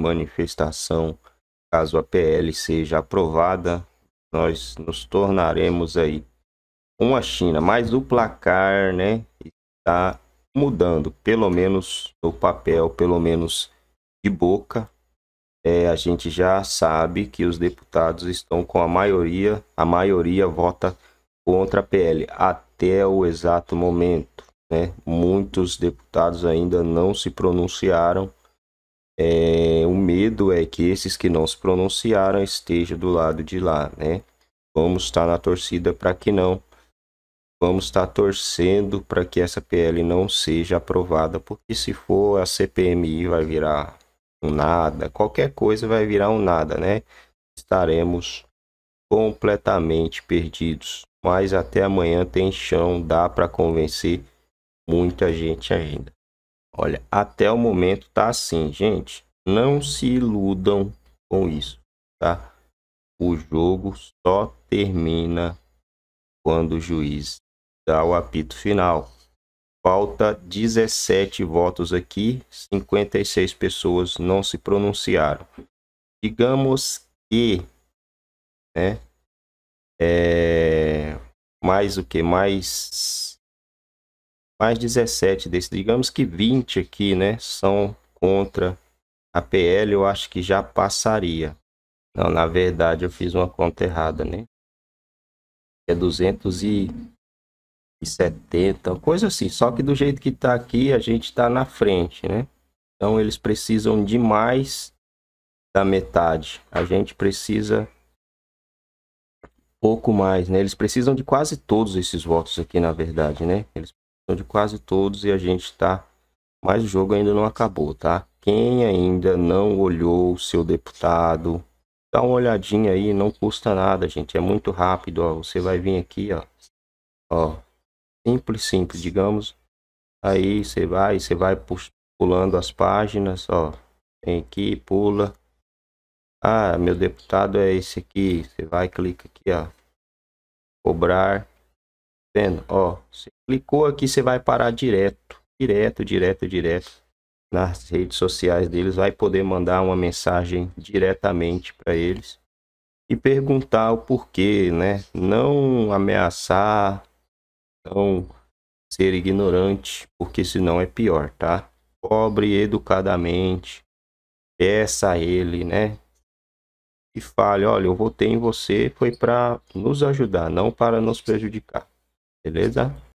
manifestação, caso a PL seja aprovada, nós nos tornaremos aí uma China, mas o placar, né, está mudando, pelo menos no papel, pelo menos de boca. É, a gente já sabe que os deputados estão com a maioria, a maioria vota contra a PL até o exato momento. Né? Muitos deputados ainda não se pronunciaram é, o medo é que esses que não se pronunciaram estejam do lado de lá, né? Vamos estar na torcida para que não. Vamos estar torcendo para que essa PL não seja aprovada, porque se for a CPMI vai virar um nada, qualquer coisa vai virar um nada, né? Estaremos completamente perdidos. Mas até amanhã tem chão, dá para convencer muita gente ainda. Olha, até o momento tá assim, gente. Não se iludam com isso, tá? O jogo só termina quando o juiz dá o apito final. Falta 17 votos aqui, 56 pessoas não se pronunciaram. Digamos que, né? É, mais o que? Mais mais 17 desses. Digamos que 20 aqui, né? São contra a PL, eu acho que já passaria. Não, na verdade eu fiz uma conta errada, né? É 270, coisa assim. Só que do jeito que está aqui, a gente está na frente, né? Então eles precisam de mais da metade. A gente precisa pouco mais, né? Eles precisam de quase todos esses votos aqui, na verdade, né? Eles de quase todos e a gente tá. Mas o jogo ainda não acabou, tá? Quem ainda não olhou o seu deputado, dá uma olhadinha aí, não custa nada, gente. É muito rápido, ó. Você vai vir aqui, ó. Ó. Simples, simples, digamos. Aí você vai, você vai pulando as páginas, ó. Vem aqui, pula. Ah, meu deputado é esse aqui. Você vai, clica aqui, ó. Cobrar vendo? Ó, você clicou aqui, você vai parar direto, direto, direto, direto nas redes sociais deles, vai poder mandar uma mensagem diretamente para eles e perguntar o porquê, né? Não ameaçar, não ser ignorante, porque senão é pior, tá? Cobre educadamente, peça a ele, né? E fale, olha, eu votei em você foi para nos ajudar, não para nos prejudicar. Beleza?